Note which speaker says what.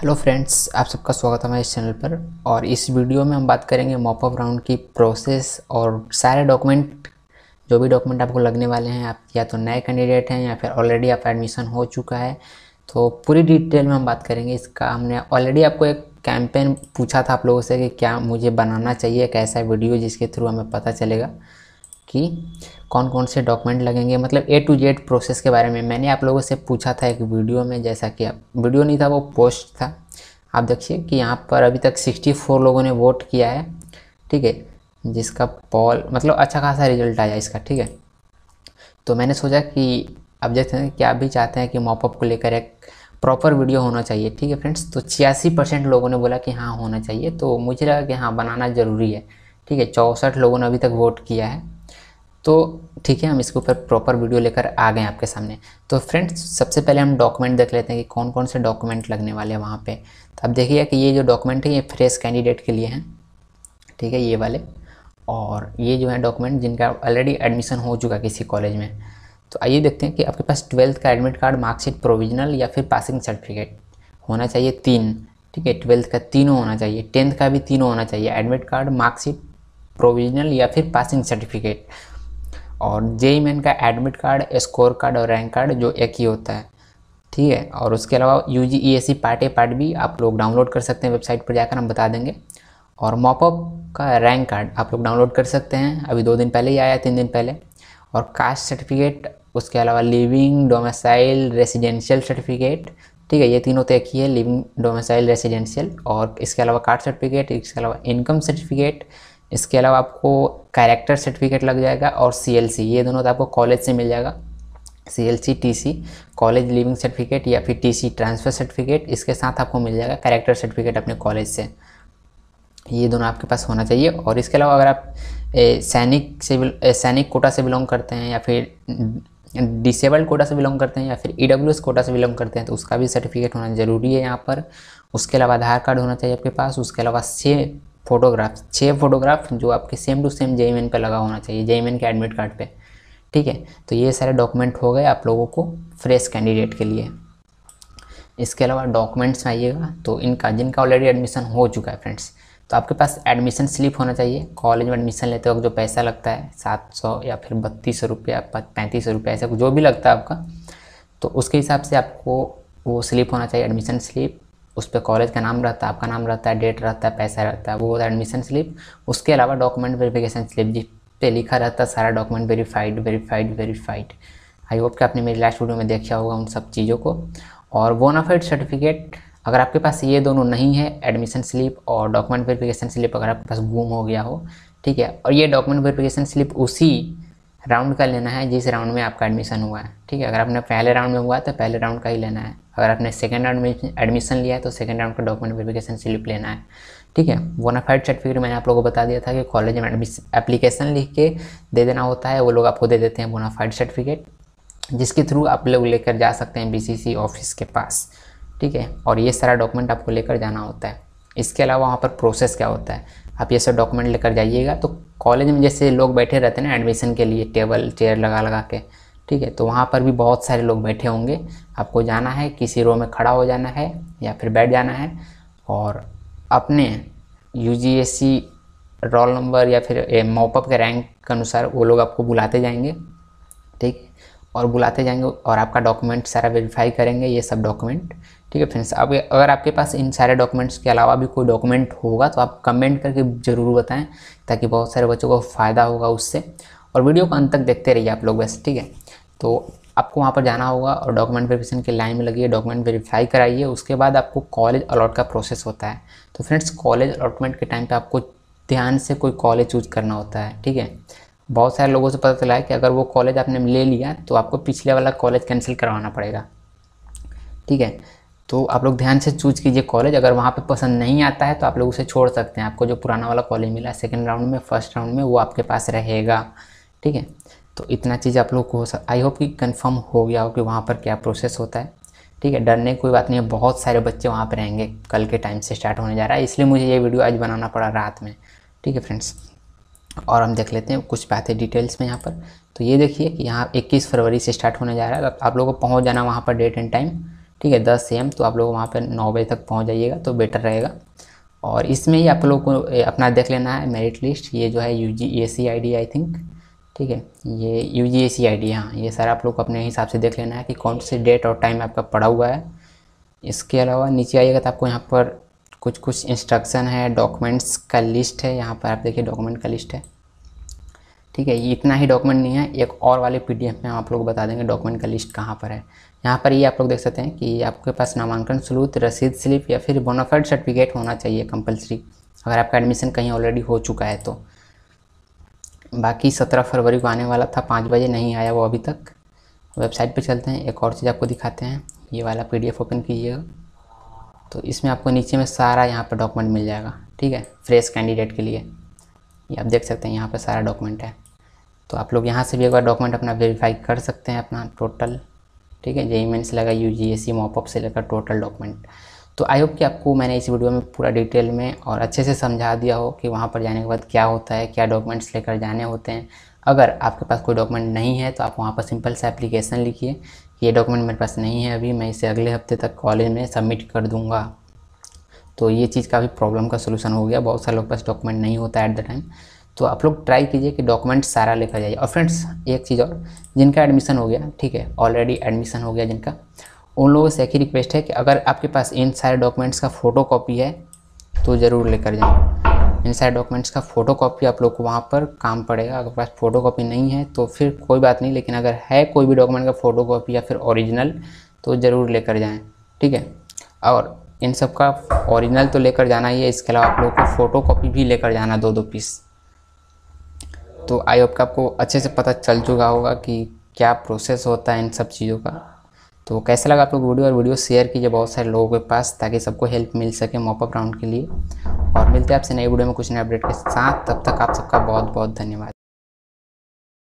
Speaker 1: hello friends आप सबका स्वागत है हमारे इस चैनल पर और इस वीडियो में हम बात करेंगे मॉपअप राउंड की प्रोसेस और सारे डॉक्यूमेंट जो भी डॉक्यूमेंट आपको लगने वाले हैं आप या तो नए कैंडिडेट हैं या फिर ऑलरेडी आपका एडमिशन हो चुका है तो पूरी डिटेल में हम बात करेंगे इसका हमने ऑलरेडी आपको एक कैंपेन पूछा था आप लोगों से कि क्या मुझे बनाना चाहिए एक ऐसा वीडियो जिसके थ्रू हमें पता चलेगा कि कौन कौन से डॉक्यूमेंट लगेंगे मतलब ए टू जेड प्रोसेस के बारे में मैंने आप लोगों से पूछा था एक वीडियो में जैसा कि आप वीडियो नहीं था वो पोस्ट था आप देखिए कि यहाँ पर अभी तक 64 लोगों ने वोट किया है ठीक है जिसका पॉल मतलब अच्छा खासा रिजल्ट आया इसका ठीक है तो मैंने सोचा कि अब जैसे कि आप भी चाहते हैं कि मॉपअप को लेकर एक प्रॉपर वीडियो होना चाहिए ठीक है फ्रेंड्स तो छियासी परसेंट लोगों ने बोला कि हाँ होना चाहिए तो मुझे लगा कि हाँ बनाना ज़रूरी है ठीक है चौंसठ लोगों ने अभी तक वोट किया है तो ठीक है हम इसके ऊपर प्रॉपर वीडियो लेकर आ गए आपके सामने तो फ्रेंड्स सबसे पहले हम डॉक्यूमेंट देख लेते हैं कि कौन कौन से डॉक्यूमेंट लगने वाले हैं वहाँ पे तो आप देखिए कि ये जो डॉक्यूमेंट है ये फ्रेश कैंडिडेट के लिए हैं ठीक है ये वाले और ये जो है डॉक्यूमेंट जिनका ऑलरेडी एडमिशन हो चुका किसी कॉलेज में तो आइए देखते हैं कि आपके पास ट्वेल्थ का एडमिट कार्ड मार्कशीट प्रोविजनल या फिर पासिंग सर्टिफिकेट होना चाहिए तीन ठीक है ट्वेल्थ का तीनों होना चाहिए टेंथ का भी तीनों होना चाहिए एडमिट कार्ड मार्कशीट प्रोविजनल या फिर पासिंग सर्टिफिकेट और जेई मेन का एडमिट कार्ड स्कोर कार्ड और रैंक कार्ड जो एक ही होता है ठीक है और उसके अलावा U G E S C part A part भी आप लोग डाउनलोड कर सकते हैं वेबसाइट पर जाकर हम बता देंगे और मॉपअप का रैंक कार्ड आप लोग डाउनलोड कर सकते हैं अभी दो दिन पहले ही आया तीन दिन पहले और कास्ट सर्टिफिकेट उसके अलावा लिविंग डोमेसाइल रेसिडेंशियल सर्टिफिकेट ठीक है ये तीनों तो एक ही है लिविंग डोमेसाइल रेसिडेंशियल और इसके अलावा कार्ड सर्टिफिकेट इसके अलावा इनकम सर्टिफिकेट इसके अलावा आपको कैरेक्टर सर्टिफिकेट लग जाएगा और सी ये दोनों तो आपको कॉलेज से मिल जाएगा C L C T C college leaving certificate या फिर टी सी ट्रांसफ़र सर्टिफिकेट इसके साथ आपको मिल जाएगा कैरेक्टर सर्टिफिकेट अपने कॉलेज से ये दोनों आपके पास होना चाहिए और इसके अलावा अगर आप सैनिक से सैनिक कोटा से बिलोंग करते हैं या फिर डिसेबल्ड कोटा से बिलोंग करते हैं या फिर ई e कोटा से बिलोंग करते हैं तो उसका भी सर्टिफिकेट होना ज़रूरी है यहाँ पर उसके अलावा आधार कार्ड होना चाहिए आपके पास उसके अलावा से फोटोग्राफ्स छः फोटोग्राफ जो आपके सेम टू सेम जेईमेन पे लगा होना चाहिए जेईमेन के एडमिट कार्ड पे ठीक है तो ये सारे डॉक्यूमेंट हो गए आप लोगों को फ्रेश कैंडिडेट के लिए इसके अलावा डॉक्यूमेंट्स में आइएगा तो इनका जिनका ऑलरेडी एडमिशन हो चुका है फ्रेंड्स तो आपके पास एडमिशन स्लिप होना चाहिए कॉलेज में एडमिशन लेते वक्त जो पैसा लगता है सात सौ या फिर बत्तीस सौ रुपया पैंतीस सौ रुपया ऐसा जो भी लगता है आपका तो उसके हिसाब से आपको वो स्लिप होना चाहिए एडमिशन स्लिप उस पर कॉलेज का नाम रहता है आपका नाम रहता है डेट रहता है पैसा रहता है वो होता है एडमिशन स्लिप उसके अलावा डॉक्यूमेंट वेरीफिकेशन स्लिप जिस पे लिखा रहता है सारा document verified verified verified I hope कि आपने मेरी लास्ट वीडियो में देखा होगा उन सब चीज़ों को और बोनाफाइड सर्टिफिकेट अगर आपके पास ये दोनों नहीं है एडमिशन स्लिप और डॉक्यूमेंट वेरीफिकेशन स्लिप अगर आपके पास गुम हो गया हो ठीक है और ये डॉक्यूमेंट वेरीफिकेशन स्लिप उसी राउंड का लेना है जिस राउंड में आपका एडमिशन हुआ है ठीक है अगर आपने पहले राउंड में हुआ तो पहले राउंड का ही लेना है अगर आपने सेकेंड राउंड में एडमिशन लिया है तो सेकेंड राउंड का डॉक्यूमेंट वेरिफिकेशन स्लिप लेना है ठीक है वोनाफाइड सर्टिफिकेट मैंने आप लोगों को बता दिया था कि कॉलेज में एप्लीकेशन लिख के दे देना होता है वो लोग आपको दे देते हैं वोनाफाइड सर्टिफिकेट जिसके थ्रू आप लोग लेकर जा सकते हैं बीसीसी ऑफिस के पास ठीक है और ये सारा डॉक्यूमेंट आपको लेकर जाना होता है इसके अलावा वहाँ पर प्रोसेस क्या होता है आप ये सब डॉक्यूमेंट लेकर जाइएगा तो कॉलेज में जैसे लोग बैठे रहते हैं ना एडमिशन के लिए टेबल चेयर लगा लगा के ठीक है तो वहाँ पर भी बहुत सारे लोग बैठे होंगे आपको जाना है किसी रो में खड़ा हो जाना है या फिर बैठ जाना है और अपने यू रोल नंबर या फिर मोपअप के रैंक के अनुसार वो लोग आपको बुलाते जाएंगे ठीक और बुलाते जाएंगे और आपका डॉक्यूमेंट सारा वेरीफाई करेंगे ये सब डॉक्यूमेंट ठीक है फ्रेंड्स अब अगर आपके पास इन सारे डॉक्यूमेंट्स के अलावा भी कोई डॉक्यूमेंट होगा तो आप कमेंट करके ज़रूर बताएं ताकि बहुत सारे बच्चों को फ़ायदा होगा उससे और वीडियो को अंत तक देखते रहिए आप लोग बस ठीक है तो आपको वहाँ पर जाना होगा और डॉक्यूमेंट वेरिफिकेशन की लाइन में लगी डॉक्यूमेंट वेरीफाई कराइए उसके बाद आपको कॉलेज अलॉट का प्रोसेस होता है तो फ्रेंड्स कॉलेज अलॉटमेंट के टाइम पर आपको ध्यान से कोई कॉलेज चूज करना होता है ठीक है बहुत सारे लोगों से पता चला है कि अगर वो कॉलेज आपने ले लिया तो आपको पिछले वाला कॉलेज कैंसिल करवाना पड़ेगा ठीक है तो आप लोग ध्यान से चूज कीजिए कॉलेज अगर वहाँ पे पसंद नहीं आता है तो आप लोग उसे छोड़ सकते हैं आपको जो पुराना वाला कॉलेज मिला सेकेंड राउंड में फर्स्ट राउंड में वो आपके पास रहेगा ठीक है तो इतना चीज़ आप लोग को आई होप कि कन्फर्म हो गया हो कि वहाँ पर क्या प्रोसेस होता है ठीक है डरने की कोई बात नहीं है बहुत सारे बच्चे वहाँ पर रहेंगे कल के टाइम से स्टार्ट होने जा रहा है इसलिए मुझे ये वीडियो आज बनाना पड़ा रात में ठीक है फ्रेंड्स और हम देख लेते हैं कुछ बातें डिटेल्स में यहाँ पर तो ये देखिए कि यहाँ 21 फरवरी से स्टार्ट होने जा रहा है तो आप लोगों को पहुँच जाना वहाँ पर डेट एंड टाइम ठीक है दस एम तो आप लोग वहाँ पर नौ बजे तक पहुँच जाइएगा तो बेटर रहेगा और इसमें ही आप लोगों को अपना देख लेना है मेरिट लिस्ट ये जो है U G A C I D I think ठीक है ये you G A C I D हाँ ये सारा आप लोग को अपने हिसाब से देख लेना है कि कौन से डेट और टाइम आपका पड़ा हुआ है इसके अलावा नीचे आइएगा तो आपको यहाँ पर कुछ कुछ इंस्ट्रक्शन है डॉक्यूमेंट्स का लिस्ट है यहाँ पर आप देखिए डॉक्यूमेंट का लिस्ट है ठीक है ये इतना ही डॉक्यूमेंट नहीं है एक और वाले पी में हम आप लोग बता देंगे डॉक्यूमेंट का लिस्ट कहाँ पर है यहाँ पर ये आप लोग देख सकते हैं कि आपके पास नामांकन सलूत रसीद स्लिप या फिर बोनाफाइड सर्टिफिकेट होना चाहिए कंपलसरी अगर आपका एडमिशन कहीं ऑलरेडी हो चुका है तो बाकी सत्रह फरवरी को आने वाला था पाँच बजे नहीं आया वो अभी तक वेबसाइट पे चलते हैं एक और चीज़ आपको दिखाते हैं ये वाला पीडीएफ ओपन कीजिएगा तो इसमें आपको नीचे में सारा यहाँ पर डॉक्यूमेंट मिल जाएगा ठीक है फ्रेश कैंडिडेट के लिए ये आप देख सकते हैं यहाँ पर सारा डॉक्यूमेंट है तो आप लोग यहाँ से भी एक बार डॉक्यूमेंट अपना वेरीफाई कर सकते हैं अपना टोटल ठीक है जेई मेन e से लगा U G S C mop up से लेकर टोटल डॉक्यूमेंट तो आई होप कि आपको मैंने इस वीडियो में पूरा डिटेल में और अच्छे से समझा दिया हो कि वहाँ पर जाने के बाद क्या होता है क्या डॉक्यूमेंट्स लेकर जाने होते हैं अगर आपके पास कोई डॉक्यूमेंट नहीं है तो आप वहाँ पर सिंपल सा एप्लीकेशन लिखिए ये डॉक्यूमेंट मेरे पास नहीं है अभी मैं इसे अगले हफ्ते तक कॉलेज में सबमिट कर दूँगा तो ये चीज़ का भी प्रॉब्लम का सलूशन हो गया बहुत सारे लोग पास डॉक्यूमेंट नहीं होता एट द टाइम तो आप लोग ट्राई कीजिए कि डॉक्यूमेंट सारा लेकर जाइए और फ्रेंड्स एक चीज़ और जिनका एडमिशन हो गया ठीक है ऑलरेडी एडमिशन हो गया जिनका उन लोगों से एक ही रिक्वेस्ट है कि अगर आपके पास इन सारे डॉक्यूमेंट्स का फ़ोटो कॉपी है तो ज़रूर लेकर जाए इन सारे डॉक्यूमेंट्स का फोटो कॉपी आप लोग को वहाँ पर काम पड़ेगा अगर पास फोटो कॉपी नहीं है तो फिर कोई बात नहीं लेकिन अगर है कोई भी डॉक्यूमेंट का फोटो कॉपी या फिर ओरिजिनल तो ज़रूर लेकर जाएँ ठीक है और इन सब का ओरिजिनल तो लेकर जाना ही है इसके अलावा आप लोग को फ़ोटो कॉपी भी लेकर जाना दो दो पीस तो आई होप कि आपको अच्छे से पता चल चुका होगा कि क्या प्रोसेस होता है इन सब चीज़ों का तो कैसा लगा आप लोग वीडियो और वीडियो शेयर कीजिए बहुत सारे लोगों के पास ताकि सबको हेल्प मिल सके मॉपअप राउंड के लिए और मिलते हैं आपसे नए वीडियो में कुछ नए अपडेट के साथ तब तक आप सबका बहुत बहुत धन्यवाद